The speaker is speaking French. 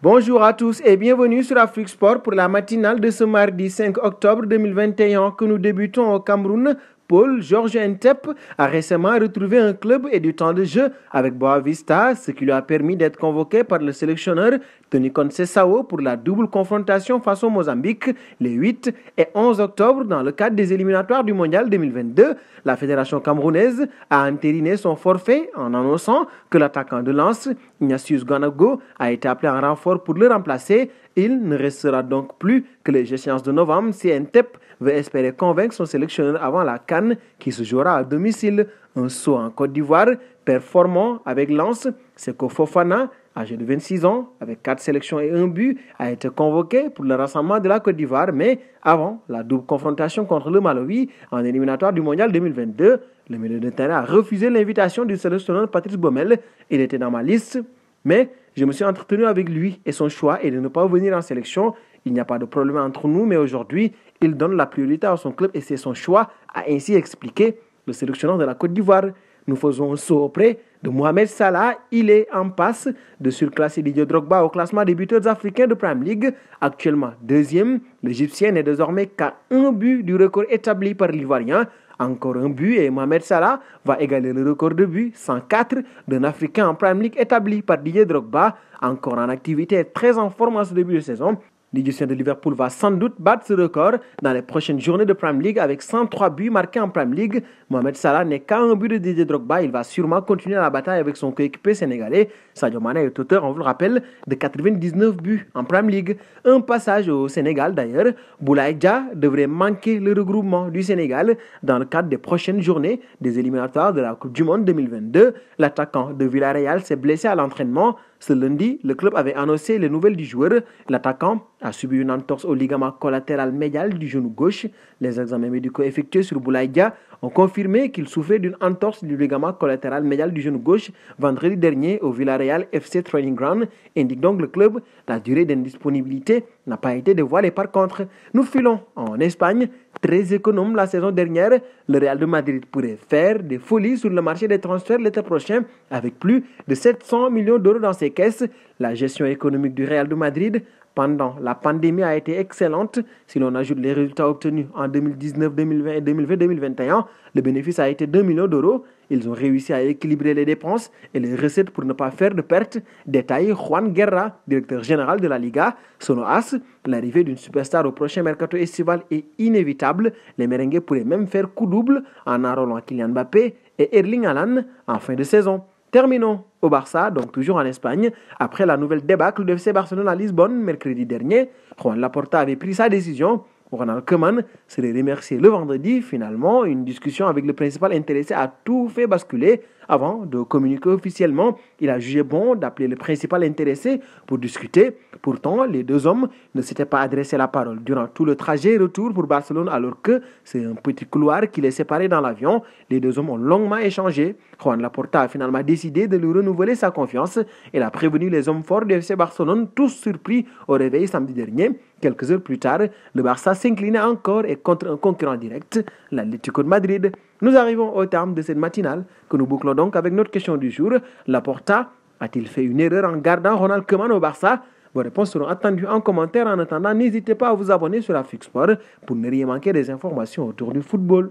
Bonjour à tous et bienvenue sur Afrique Sport pour la matinale de ce mardi 5 octobre 2021 que nous débutons au Cameroun Paul georges Entep a récemment retrouvé un club et du temps de jeu avec Boavista, ce qui lui a permis d'être convoqué par le sélectionneur Tony Concesao pour la double confrontation face au Mozambique les 8 et 11 octobre dans le cadre des éliminatoires du Mondial 2022. La fédération camerounaise a entériné son forfait en annonçant que l'attaquant de lance, Ignatius Ganago, a été appelé en renfort pour le remplacer il ne restera donc plus que les échéances de novembre si Entep veut espérer convaincre son sélectionneur avant la Cannes qui se jouera à domicile. Un saut en Côte d'Ivoire performant avec c'est que Fofana, âgé de 26 ans, avec 4 sélections et 1 but, a été convoqué pour le rassemblement de la Côte d'Ivoire, mais avant la double confrontation contre le Malawi en éliminatoire du Mondial 2022, le milieu de terrain a refusé l'invitation du sélectionneur Patrice Baumel. Il était dans ma liste, mais je me suis entretenu avec lui et son choix est de ne pas venir en sélection. Il n'y a pas de problème entre nous, mais aujourd'hui, il donne la priorité à son club et c'est son choix, a ainsi expliqué le sélectionneur de la Côte d'Ivoire nous faisons un saut auprès de Mohamed Salah. Il est en passe de surclasser Didier Drogba au classement des buteurs africains de Prime League. Actuellement deuxième, l'Égyptien n'est désormais qu'à un but du record établi par l'Ivoirien. Encore un but et Mohamed Salah va égaler le record de but 104 d'un Africain en Prime League établi par Didier Drogba. Encore en activité, très en forme en ce début de saison. Le de Liverpool va sans doute battre ce record dans les prochaines journées de Prime League avec 103 buts marqués en Prime League. Mohamed Salah n'est qu'un but de Didier Drogba. Il va sûrement continuer la bataille avec son coéquipier sénégalais. Sadio Mane est auteur, on vous le rappelle, de 99 buts en Prime League. Un passage au Sénégal d'ailleurs. Boulaïdja devrait manquer le regroupement du Sénégal dans le cadre des prochaines journées des éliminatoires de la Coupe du Monde 2022. L'attaquant de Villarreal s'est blessé à l'entraînement. Ce lundi, le club avait annoncé les nouvelles du joueur. L'attaquant a subi une entorse au ligament collatéral médial du genou gauche. Les examens médicaux effectués sur Boulaïdia ont confirmé qu'il souffrait d'une entorse du ligament collatéral médial du genou gauche vendredi dernier au Villarreal FC Training Ground. Indique donc le club, la durée d'indisponibilité n'a pas été dévoilée par contre. Nous filons en Espagne Très économe la saison dernière, le Real de Madrid pourrait faire des folies sur le marché des transferts l'été prochain avec plus de 700 millions d'euros dans ses caisses. La gestion économique du Real de Madrid pendant la pandémie a été excellente. Si l'on ajoute les résultats obtenus en 2019, 2020 et 2020-2021, le bénéfice a été 2 millions d'euros. Ils ont réussi à équilibrer les dépenses et les recettes pour ne pas faire de pertes, détaille Juan Guerra, directeur général de la Liga. Solo AS, l'arrivée d'une superstar au prochain mercato estival est inévitable. Les merengues pourraient même faire coup double en enrôlant Kylian Mbappé et Erling Haaland en fin de saison. Terminons au Barça, donc toujours en Espagne, après la nouvelle débâcle de FC Barcelone à Lisbonne mercredi dernier. Juan Laporta avait pris sa décision Ronald Koeman serait remercié le vendredi. Finalement, une discussion avec le principal intéressé a tout fait basculer avant de communiquer officiellement, il a jugé bon d'appeler le principal intéressé pour discuter. Pourtant, les deux hommes ne s'étaient pas adressé la parole durant tout le trajet retour pour Barcelone alors que c'est un petit couloir qui les séparait dans l'avion. Les deux hommes ont longuement échangé. Juan Laporta a finalement décidé de lui renouveler sa confiance. Il a prévenu les hommes forts de FC Barcelone, tous surpris au réveil samedi dernier. Quelques heures plus tard, le Barça s'inclinait encore et contre un concurrent direct, l'Atlético de Madrid. Nous arrivons au terme de cette matinale que nous bouclons donc avec notre question du jour. La Porta a-t-il fait une erreur en gardant Ronald Koeman au Barça Vos réponses seront attendues en commentaire. En attendant, n'hésitez pas à vous abonner sur la Fixport pour ne rien manquer des informations autour du football.